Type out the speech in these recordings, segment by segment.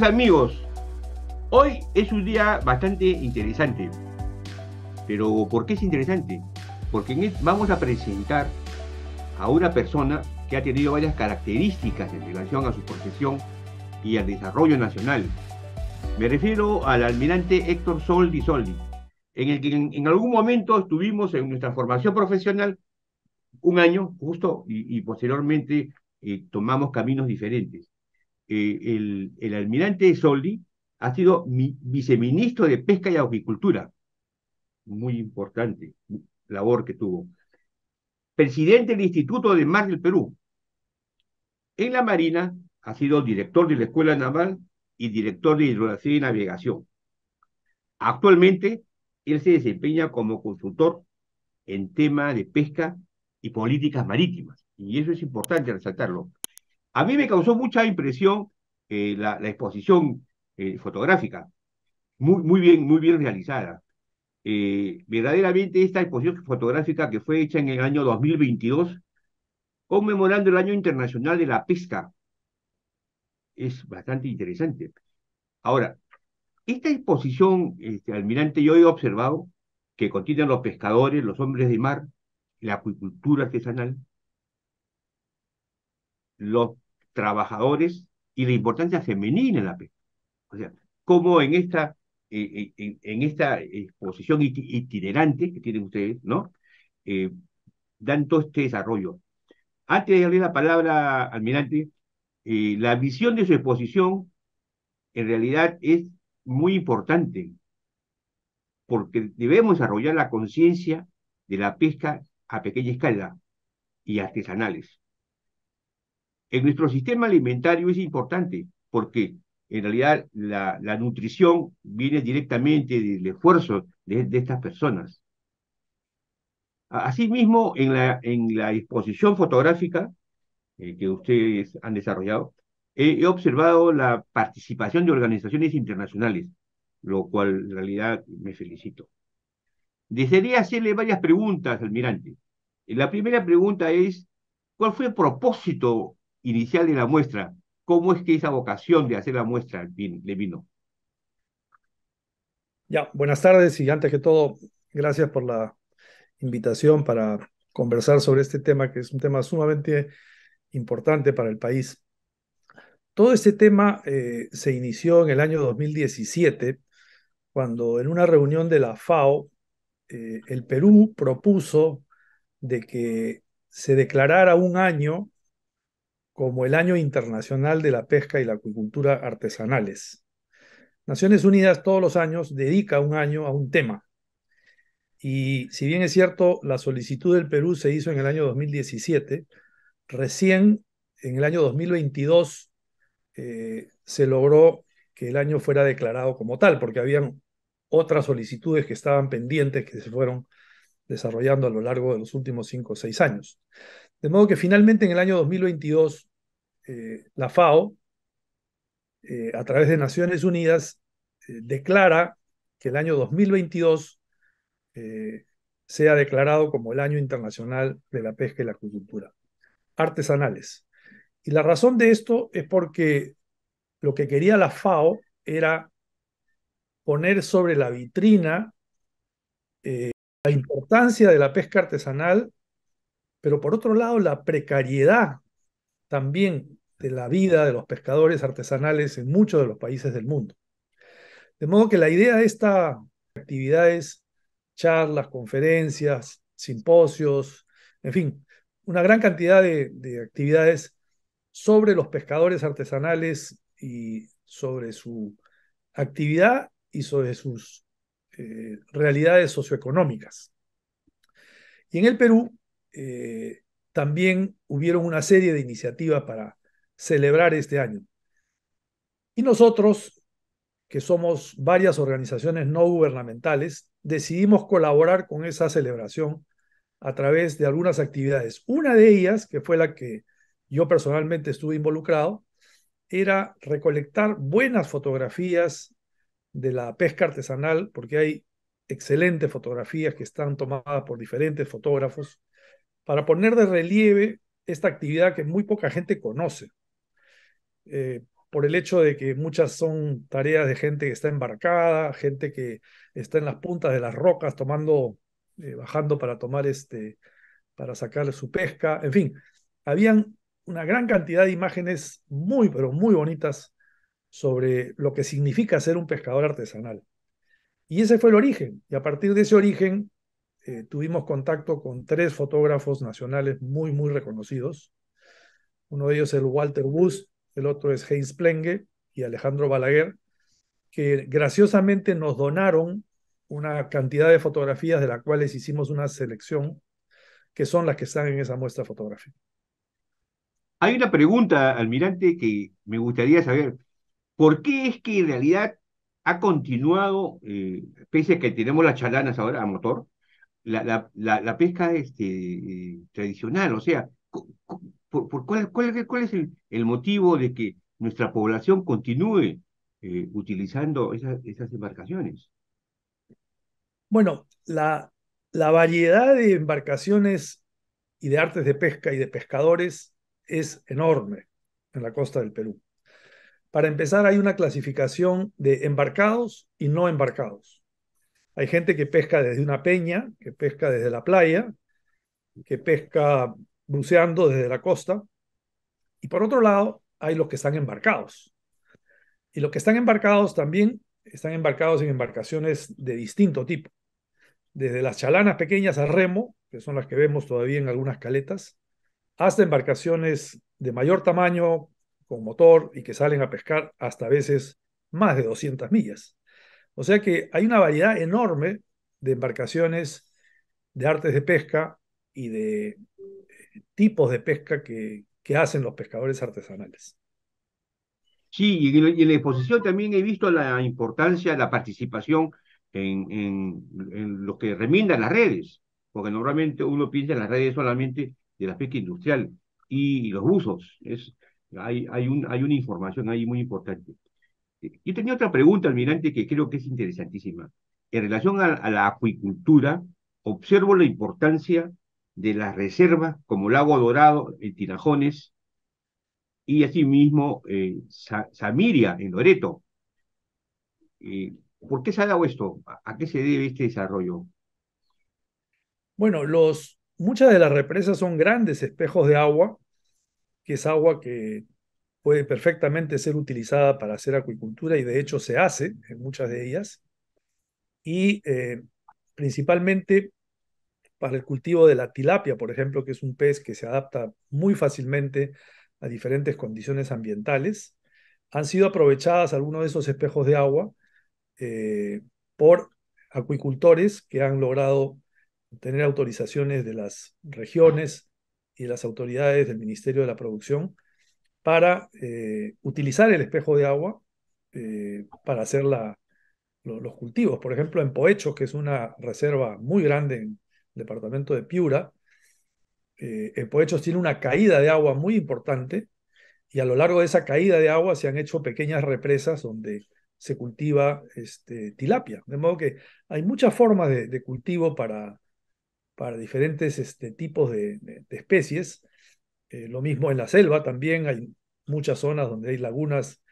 amigos, hoy es un día bastante interesante. Pero ¿por qué es interesante? Porque vamos a presentar a una persona que ha tenido varias características en relación a su profesión y al desarrollo nacional. Me refiero al almirante Héctor Soldi Soldi, en el que en, algún momento estuvimos en nuestra formación profesional un año justo y, posteriormente eh, tomamos caminos diferentes. Eh, el, almirante Soldi ha sido viceministro de Pesca y Agricultura. Muy importante labor que tuvo. Presidente del Instituto de Mar del Perú. En la Marina ha sido director de la Escuela Naval y director de Hidrografía y Navegación. Actualmente, él se desempeña como consultor en temas de pesca y políticas marítimas. Y eso es importante resaltarlo. A mí me causó mucha impresión eh, la, exposición eh, fotográfica, muy, muy, bien, muy bien realizada. Eh, verdaderamente esta exposición fotográfica que fue hecha en el año 2022, conmemorando el Año Internacional de la Pesca, es bastante interesante. Ahora, esta exposición, este, almirante, yo he observado que contienen los pescadores, los hombres de mar, la acuicultura artesanal, los trabajadores y la importancia femenina en la pesca. O sea, cómo en esta, eh, eh, en, esta exposición itinerante que tienen ustedes, ¿no? Eh, dan todo este desarrollo. Antes de darle la palabra, almirante, la visión de su exposición en realidad es muy importante, porque debemos desarrollar la conciencia de la pesca a pequeña escala y artesanales. En nuestro sistema alimentario es importante porque en realidad la, nutrición viene directamente del esfuerzo de, estas personas. Asimismo, en la, exposición fotográfica eh, que ustedes han desarrollado, he observado la participación de organizaciones internacionales, lo cual en realidad me felicito. Desearía hacerle varias preguntas, almirante. La primera pregunta es, ¿cuál fue el propósito inicial de la muestra, ¿cómo es que esa vocación de hacer la muestra le vino? Ya, buenas tardes y antes que todo, gracias por la invitación para conversar sobre este tema, que es un tema sumamente importante para el país. Todo este tema eh, se inició en el año 2017, cuando en una reunión de la FAO, eh, el Perú propuso de que se declarara un año como el Año Internacional de la Pesca y la Acuicultura Artesanales. Naciones Unidas todos los años dedica un año a un tema. Y si bien es cierto, la solicitud del Perú se hizo en el año 2017, recién en el año 2022 eh, se logró que el año fuera declarado como tal, porque habían otras solicitudes que estaban pendientes que se fueron desarrollando a lo largo de los últimos cinco o seis años. De modo que finalmente en el año 2022, eh, la FAO, eh, a través de Naciones Unidas, eh, declara que el año 2022 sea declarado como el Año Internacional de la Pesca y la Acuicultura, artesanales. Y la razón de esto es porque lo que quería la FAO era poner sobre la vitrina la importancia de la pesca artesanal pero por otro lado, la precariedad también de la vida de los pescadores artesanales en muchos de los países del mundo. De modo que la idea de actividad actividades, charlas, conferencias, simposios, en fin, una gran cantidad de, actividades sobre los pescadores artesanales y sobre su actividad y sobre sus eh, realidades socioeconómicas. Y en el Perú eh, también hubieron una serie de iniciativas para celebrar este año. Y nosotros, que somos varias organizaciones no gubernamentales, decidimos colaborar con esa celebración a través de algunas actividades. Una de ellas, que fue la que yo personalmente estuve involucrado, era recolectar buenas fotografías de la pesca artesanal, porque hay excelentes fotografías que están tomadas por diferentes fotógrafos para poner de relieve esta actividad que muy poca gente conoce, eh, por el hecho de que muchas son tareas de gente que está embarcada, gente que está en las puntas de las rocas tomando, eh, bajando para tomar este, para sacar su pesca, en fin, habían una gran cantidad de imágenes muy, pero muy bonitas sobre lo que significa ser un pescador artesanal. Y ese fue el origen, y a partir de ese origen eh, tuvimos contacto con tres fotógrafos nacionales muy, muy reconocidos. Uno de ellos es el Walter Bus, el otro es Heinz Plenge y Alejandro Balaguer, que graciosamente nos donaron una cantidad de fotografías de las cuales hicimos una selección, que son las que están en esa muestra fotográfica. Hay una pregunta, almirante, que me gustaría saber. ¿Por qué es que en realidad ha continuado, eh, pese a que tenemos las chalanas ahora a motor, la, pesca este, tradicional, o sea, por, por cuál, es el, motivo de que nuestra población continúe eh, utilizando esas, esas embarcaciones? Bueno, la, la variedad de embarcaciones y de artes de pesca y de pescadores es enorme en la costa del Perú. Para empezar, hay una clasificación de embarcados y no embarcados. Hay gente que pesca desde una peña, que pesca desde la playa, que pesca buceando desde la costa. Y por otro lado, hay los que están embarcados. Y los que están embarcados también están embarcados en embarcaciones de distinto tipo. Desde las chalanas pequeñas a remo, que son las que vemos todavía en algunas caletas, hasta embarcaciones de mayor tamaño, con motor y que salen a pescar hasta veces más de 200 millas. O sea que hay una variedad enorme de embarcaciones, de artes de pesca y de eh, tipos de pesca que, hacen los pescadores artesanales. Sí, y en la exposición también he visto la importancia de la participación en, en, lo que remindan las redes, porque normalmente uno piensa en las redes solamente de la pesca industrial y los usos. Es, hay, hay una información ahí muy importante. Yo tenía otra pregunta, almirante, que creo que es interesantísima. En relación a, la acuicultura, observo la importancia de las reservas como el Lago Dorado, en Tirajones, y asimismo eh, Samiria, en Loreto. Eh, ¿Por qué se ha dado esto? ¿A qué se debe este desarrollo? Bueno, muchas de las represas son grandes espejos de agua, que es agua que puede perfectamente ser utilizada para hacer acuicultura y de hecho se hace en muchas de ellas. Y eh, principalmente para el cultivo de la tilapia, por ejemplo, que es un pez que se adapta muy fácilmente a diferentes condiciones ambientales, han sido aprovechadas algunos de esos espejos de agua eh, por acuicultores que han logrado tener autorizaciones de las regiones y las autoridades del Ministerio de la Producción para eh, utilizar el espejo de agua eh, para hacer los cultivos. Por ejemplo, en Poechos, que es una reserva muy grande en el departamento de Piura, eh, en Poechos tiene una caída de agua muy importante y a lo largo de esa caída de agua se han hecho pequeñas represas donde se cultiva este, tilapia. De modo que hay muchas formas de, cultivo para, diferentes este, tipos de, especies. lo mismo en la selva también hay muchas zonas donde hay lagunas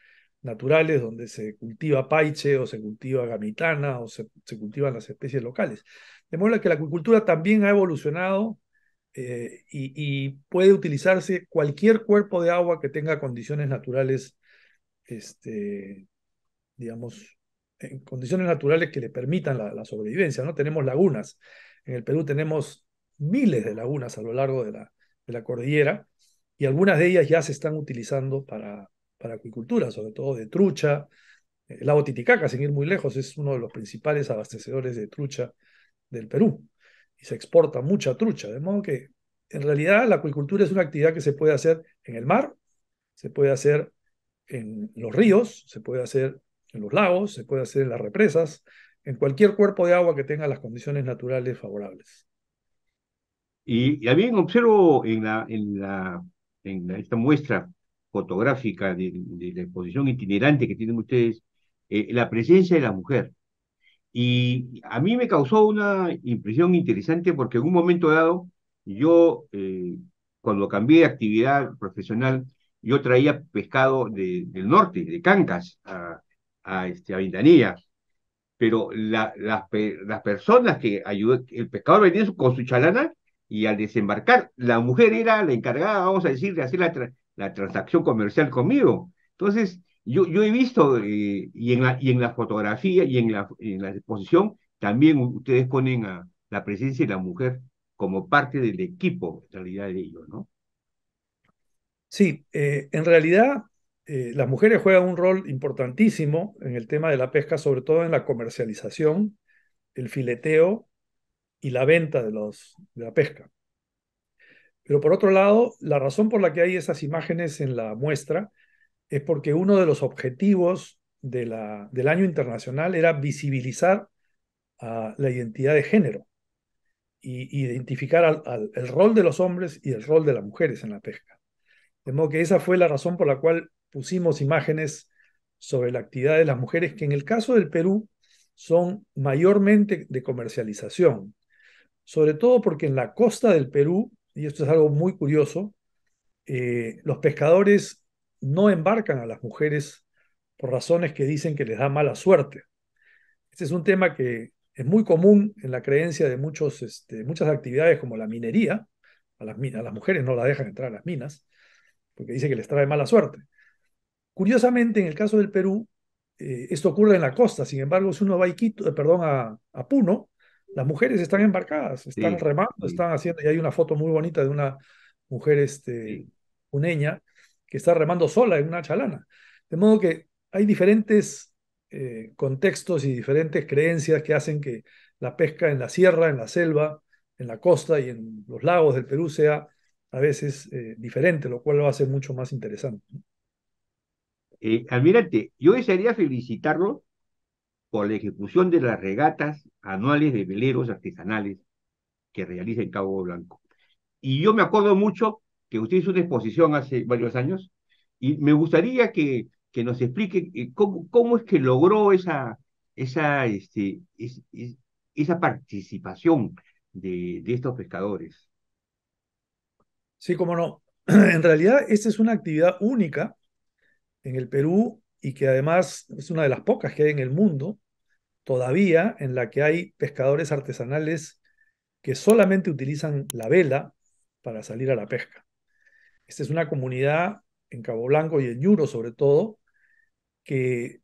naturales, donde se cultiva paiche o se cultiva gamitana o se, cultivan las especies locales. De modo que la acuicultura también ha evolucionado eh, y, puede utilizarse cualquier cuerpo de agua que tenga condiciones naturales, este, digamos, en condiciones naturales que le permitan la, la, sobrevivencia. ¿no? Tenemos lagunas. En el Perú tenemos miles de lagunas a lo largo de la, de la cordillera y algunas de ellas ya se están utilizando para, para acuicultura, sobre todo de trucha. El lago Titicaca, sin ir muy lejos, es uno de los principales abastecedores de trucha del Perú y se exporta mucha trucha, de modo que en realidad la acuicultura es una actividad que se puede hacer en el mar, se puede hacer en los ríos, se puede hacer en los lagos, se puede hacer en las represas, en cualquier cuerpo de agua que tenga las condiciones naturales favorables. Y, y también observo en la en esta muestra fotográfica de, la exposición itinerante que tienen ustedes, eh, la presencia de la mujer. Y a mí me causó una impresión interesante porque en un momento dado, yo, eh, cuando cambié de actividad profesional, yo traía pescado del norte, de Cancas, a, a, este, Pero las, las personas que ayudé, el pescador venía con su chalana y al desembarcar, la mujer era la encargada, vamos a decir, de hacer la, transacción comercial conmigo. Entonces, yo, yo he visto, eh, y, en la, y en la fotografía y en la, en la exposición, también ustedes ponen a la presencia de la mujer como parte del equipo, en realidad, de ello, ¿no? Sí, eh, en realidad eh, las mujeres juegan un rol importantísimo en el tema de la pesca, sobre todo en la comercialización, el fileteo y la venta de, los, de la pesca. Pero por otro lado, la razón por la que hay esas imágenes en la muestra es porque uno de los objetivos del año internacional era visibilizar la identidad de género e identificar al, el rol de los hombres y el rol de las mujeres en la pesca. De modo que esa fue la razón por la cual pusimos imágenes sobre la actividad de las mujeres, que en el caso del Perú son mayormente de comercialización, sobre todo porque en la costa del Perú, y esto es algo muy curioso, eh, los pescadores no embarcan a las mujeres por razones que dicen que les da mala suerte. Este es un tema que es muy común en la creencia de muchos, este, muchas actividades como la minería. A las, las mujeres no la dejan entrar a las minas porque dice que les trae mala suerte. Curiosamente, en el caso del Perú, eh, esto ocurre en la costa. Sin embargo, si uno va a Iquito, eh, perdón, a Puno, las mujeres están embarcadas, están remando, están haciendo, y hay una foto muy bonita de una mujer este, que está remando sola en una chalana. De modo que hay diferentes eh, contextos y diferentes creencias que hacen que la pesca en la sierra, en la selva, en la costa y en los lagos del Perú sea a veces eh, diferente, lo cual lo hace mucho más interesante. Eh, almirante, yo desearía felicitarlo por la ejecución de las regatas anuales de veleros artesanales que realiza en Cabo Blanco. Y yo me acuerdo mucho que usted hizo una exposición hace varios años y me gustaría que, que nos explique eh, cómo, es que logró esa, este, esa, participación de, de estos pescadores. Sí, cómo no. En realidad, esta es una actividad única en el Perú y que además es una de las pocas que hay en el mundo, todavía en la que hay pescadores artesanales que solamente utilizan la vela para salir a la pesca. Esta es una comunidad en Cabo Blanco y en Yuro sobre todo, que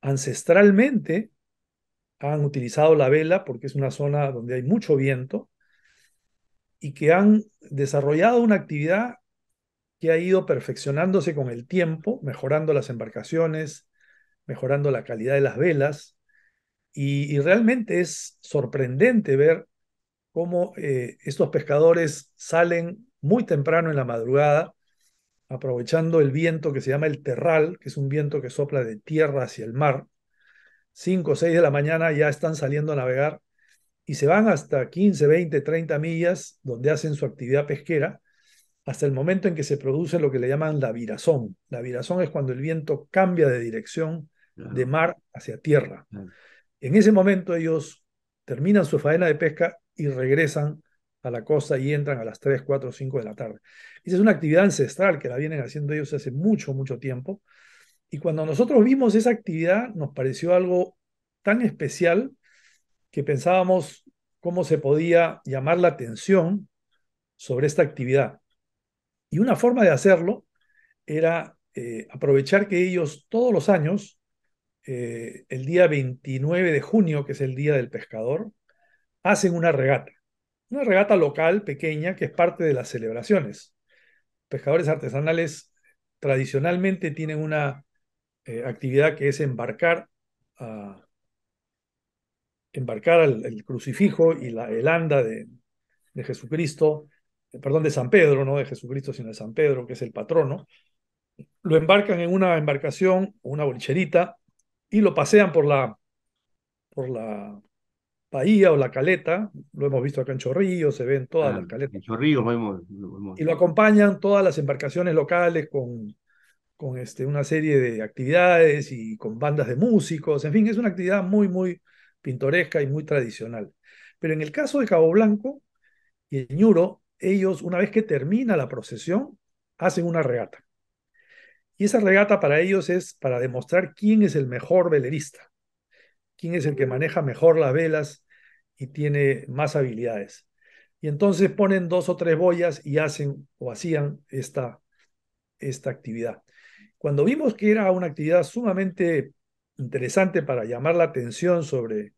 ancestralmente han utilizado la vela porque es una zona donde hay mucho viento y que han desarrollado una actividad que ha ido perfeccionándose con el tiempo, mejorando las embarcaciones, mejorando la calidad de las velas, y, realmente es sorprendente ver cómo eh, estos pescadores salen muy temprano en la madrugada, aprovechando el viento que se llama el terral, que es un viento que sopla de tierra hacia el mar. 5 o 6 de la mañana ya están saliendo a navegar y se van hasta 15, 20, 30 millas donde hacen su actividad pesquera hasta el momento en que se produce lo que le llaman la virazón. La virazón es cuando el viento cambia de dirección de mar hacia tierra. En ese momento ellos terminan su faena de pesca y regresan a la costa y entran a las 3, 4, 5 de la tarde. Esa es una actividad ancestral que la vienen haciendo ellos hace mucho, mucho tiempo. Y cuando nosotros vimos esa actividad nos pareció algo tan especial que pensábamos cómo se podía llamar la atención sobre esta actividad. Y una forma de hacerlo era eh, aprovechar que ellos todos los años eh, el día 29 de junio, que es el Día del Pescador, hacen una regata. Una regata local pequeña que es parte de las celebraciones. Pescadores artesanales tradicionalmente tienen una eh, actividad que es embarcar, ah, embarcar el crucifijo y la, el anda de, Jesucristo, eh, perdón, de San Pedro, no de Jesucristo, sino de San Pedro, que es el patrono. Lo embarcan en una embarcación, una bolcherita, y lo pasean por la, por la bahía o la caleta, lo hemos visto acá en Chorrillos, se ven todas las ah, caletas. Y lo acompañan todas las embarcaciones locales con, con este, una serie de actividades y con bandas de músicos, en fin, es una actividad muy, muy pintoresca y muy tradicional. Pero en el caso de Cabo Blanco y el Ñuro, ellos, una vez que termina la procesión, hacen una regata. Y esa regata para ellos es para demostrar quién es el mejor velerista, quién es el que maneja mejor las velas y tiene más habilidades. Y entonces ponen dos o tres boyas y hacen o hacían esta, esta actividad. Cuando vimos que era una actividad sumamente interesante para llamar la atención sobre,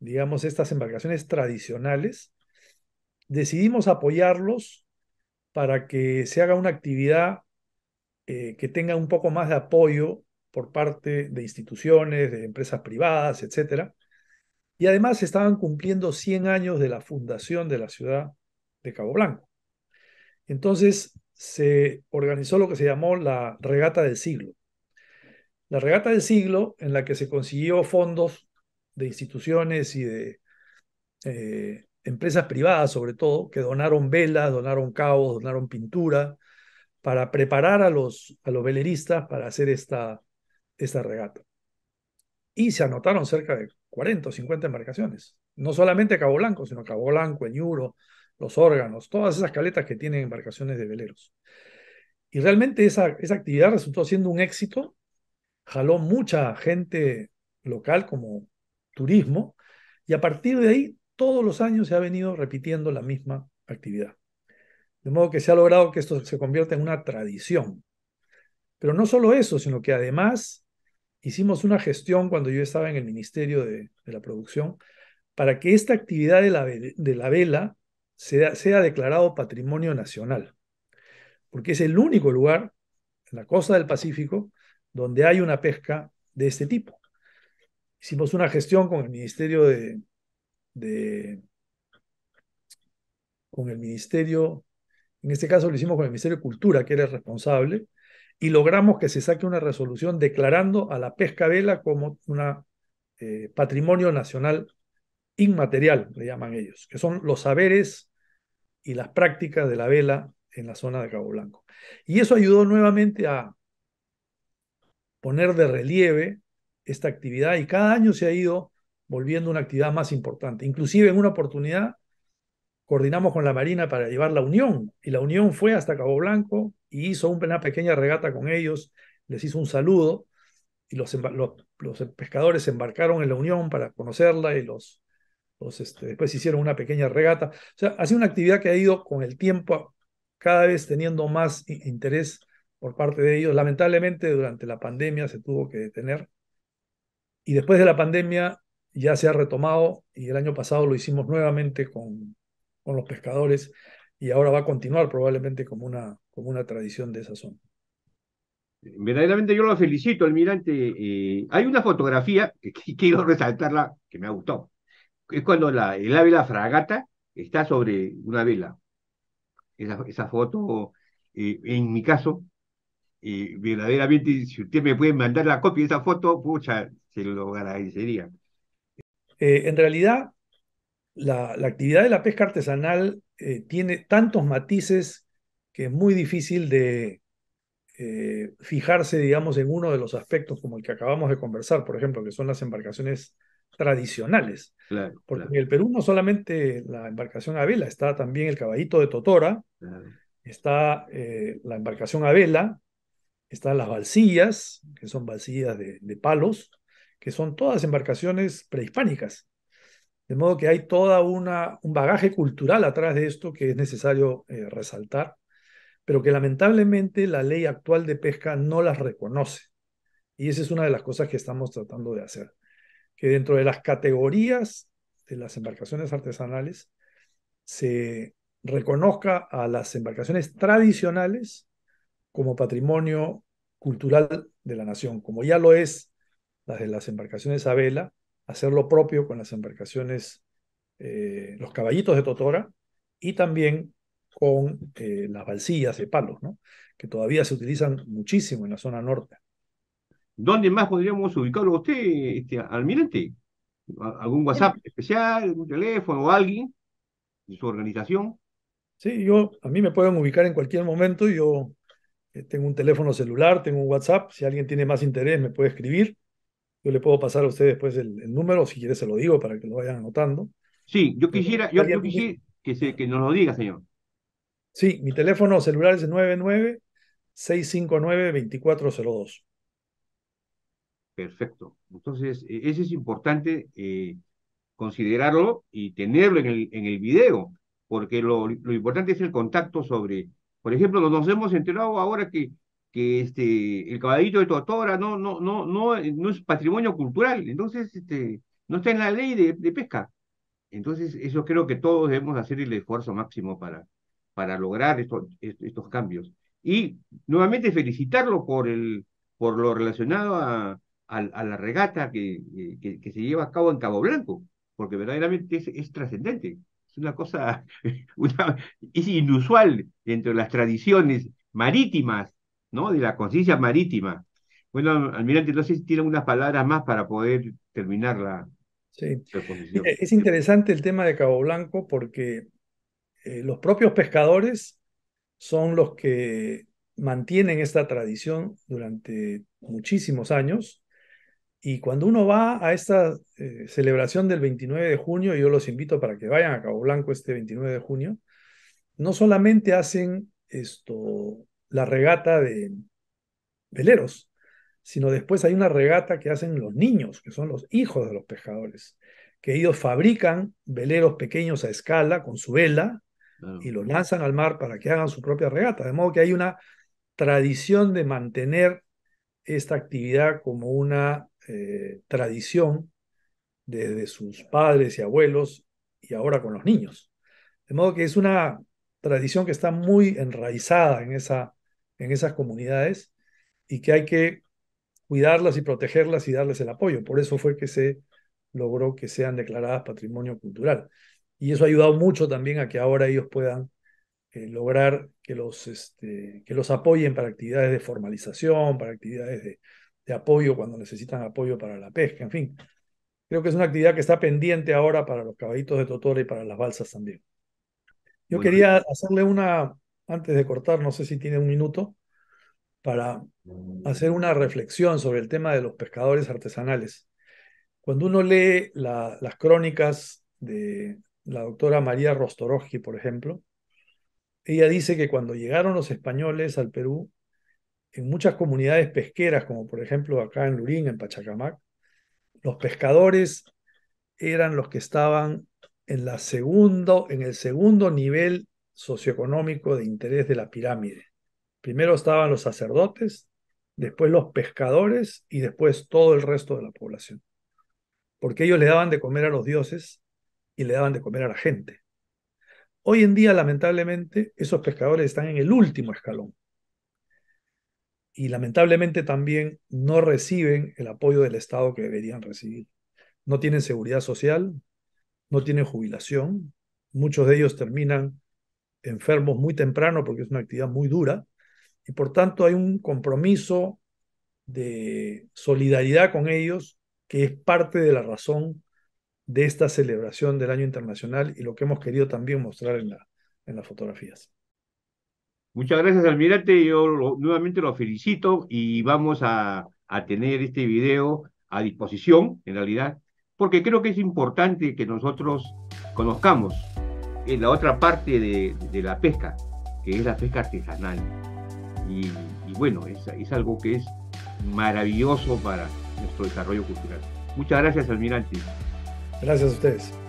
digamos, estas embarcaciones tradicionales, decidimos apoyarlos para que se haga una actividad eh, que tenga un poco más de apoyo por parte de instituciones, de empresas privadas, etc. Y además estaban cumpliendo 100 años de la fundación de la ciudad de Cabo Blanco. Entonces se organizó lo que se llamó la regata del siglo. La regata del siglo, en la que se consiguió fondos de instituciones y de eh, empresas privadas, sobre todo, que donaron velas, donaron cabos, donaron pintura, para preparar a los, a los veleristas para hacer esta, esta regata. Y se anotaron cerca de 40 o 50 embarcaciones. No solamente Cabo Blanco, sino Cabo Blanco, Eñuro, los órganos, todas esas caletas que tienen embarcaciones de veleros. Y realmente esa, esa actividad resultó siendo un éxito, jaló mucha gente local como turismo, y a partir de ahí todos los años se ha venido repitiendo la misma actividad. De modo que se ha logrado que esto se convierta en una tradición. Pero no solo eso, sino que además hicimos una gestión cuando yo estaba en el Ministerio de, la Producción para que esta actividad de la, de la vela sea, sea declarado patrimonio nacional, porque es el único lugar en la costa del Pacífico donde hay una pesca de este tipo. Hicimos una gestión con el Ministerio de, de con el Ministerio en este caso lo hicimos con el Ministerio de Cultura, que era el responsable, y logramos que se saque una resolución declarando a la pesca vela como un eh, patrimonio nacional inmaterial, le llaman ellos, que son los saberes y las prácticas de la vela en la zona de Cabo Blanco. Y eso ayudó nuevamente a poner de relieve esta actividad y cada año se ha ido volviendo una actividad más importante. Inclusive en una oportunidad coordinamos con la Marina para llevar la Unión y la Unión fue hasta Cabo Blanco y hizo una pequeña regata con ellos, les hizo un saludo y los, pescadores embarcaron en la Unión para conocerla y los, este, después hicieron una pequeña regata. O sea, ha sido una actividad que ha ido con el tiempo cada vez teniendo más interés por parte de ellos. Lamentablemente durante la pandemia se tuvo que detener y después de la pandemia ya se ha retomado y el año pasado lo hicimos nuevamente con con los pescadores y ahora va a continuar probablemente como una, como una tradición de esa zona. Verdaderamente yo lo felicito, almirante. Eh, hay una fotografía que, quiero resaltarla, que me ha gustado. Es cuando la, el ave fragata está sobre una vela. Esa, foto, eh, en mi caso, eh, verdaderamente, si usted me puede mandar la copia de esa foto, pucha, se lo agradecería. en realidad, la, actividad de la pesca artesanal eh, tiene tantos matices que es muy difícil de eh, fijarse, digamos, en uno de los aspectos como el que acabamos de conversar, por ejemplo, que son las embarcaciones tradicionales. Porque en el Perú no solamente la embarcación a vela, está también el caballito de Totora, está eh, la embarcación a vela, están las balsillas, que son balsillas de palos, que son todas embarcaciones prehispánicas de modo que hay todo un bagaje cultural atrás de esto que es necesario eh, resaltar, pero que lamentablemente la ley actual de pesca no las reconoce. Y esa es una de las cosas que estamos tratando de hacer, que dentro de las categorías de las embarcaciones artesanales se reconozca a las embarcaciones tradicionales como patrimonio cultural de la nación, como ya lo es las de las embarcaciones a vela hacer lo propio con las embarcaciones, eh, los caballitos de Totora y también con eh, las balsillas de palos, que todavía se utilizan muchísimo en la zona norte. ¿Dónde más podríamos ubicarlo usted, este, almirante? ¿Algún WhatsApp especial, algún teléfono o alguien de su organización? Sí, yo, a mí me pueden ubicar en cualquier momento. Yo eh, tengo un teléfono celular, tengo un WhatsApp. Si alguien tiene más interés, me puede escribir. Yo le puedo pasar a usted después el, número, si quiere se lo digo para que lo vayan anotando. Sí, yo quisiera, yo, que, que nos lo diga, señor. Sí, mi teléfono celular es 99-659-2402. Perfecto. Entonces, e, ese es importante eh, considerarlo y tenerlo en el, en el video, porque lo importante es el contacto sobre, por ejemplo, nos hemos enterado ahora que que este, el caballito de Totora no, no, no, no, eh, no es patrimonio cultural, entonces este, no está en la ley de, pesca. Entonces, eso creo que todos debemos hacer el esfuerzo máximo para, para lograr estos estos cambios. Y nuevamente felicitarlo por, el, por lo relacionado a, a, la regata eh, que, que, se lleva a cabo en Cabo Blanco, porque verdaderamente es, trascendente. Es una cosa, es inusual dentro de las tradiciones marítimas ¿no? De la conciencia marítima. Bueno, almirante, no sé si tiene unas palabras más para poder terminar la. Sí. E-, es interesante el tema de Cabo Blanco porque eh, los propios pescadores son los que mantienen esta tradición durante muchísimos años. Y cuando uno va a esta eh, celebración del 29 de junio, yo los invito para que vayan a Cabo Blanco este 29 de junio, no solamente hacen esto la regata de veleros, sino después hay una regata que hacen los niños, que son los hijos de los pescadores, que ellos fabrican veleros pequeños a escala con su vela y los lanzan al mar para que hagan su propia regata. De modo que hay una tradición de mantener esta actividad como una eh, tradición desde sus padres y abuelos y ahora con los niños. De modo que es una tradición que está muy enraizada en esa en esas comunidades y que hay que cuidarlas y protegerlas y darles el apoyo. Por eso fue que se logró que sean declaradas patrimonio cultural. Y eso ha ayudado mucho también a que ahora ellos puedan eh, lograr que los, este, que los apoyen para actividades de formalización, para actividades de, apoyo cuando necesitan apoyo para la pesca, en fin. Creo que es una actividad que está pendiente ahora para los caballitos de totora y para las balsas también. Yo quería hacerle una, antes de cortar, no sé si tiene un minuto, para hacer una reflexión sobre el tema de los pescadores artesanales. Cuando uno lee las crónicas de la doctora María Rostoroj, por ejemplo, ella dice que cuando llegaron los españoles al Perú, en muchas comunidades pesqueras, como por ejemplo acá en Lurín, en Pachacamac, los pescadores eran los que estaban en, la segundo, en el segundo nivel socioeconómico de interés de la pirámide. Primero estaban los sacerdotes, después los pescadores y después todo el resto de la población. Porque ellos le daban de comer a los dioses y le daban de comer a la gente. Hoy en día, lamentablemente, esos pescadores están en el último escalón. Y lamentablemente también no reciben el apoyo del Estado que deberían recibir. No tienen seguridad social, no tienen jubilación. Muchos de ellos terminan enfermos muy temprano porque es una actividad muy dura y por tanto hay un compromiso de solidaridad con ellos que es parte de la razón de esta celebración del Año Internacional y lo que hemos querido también mostrar en, la, en las fotografías. Muchas gracias, almirante. Yo nuevamente lo felicito y vamos a, a tener este video a disposición, en realidad, porque creo que es importante que nosotros conozcamos en la otra parte de, la pesca, que es la pesca artesanal. Y, bueno, es, algo que es maravilloso para nuestro desarrollo cultural. Muchas gracias, almirante. Gracias a ustedes.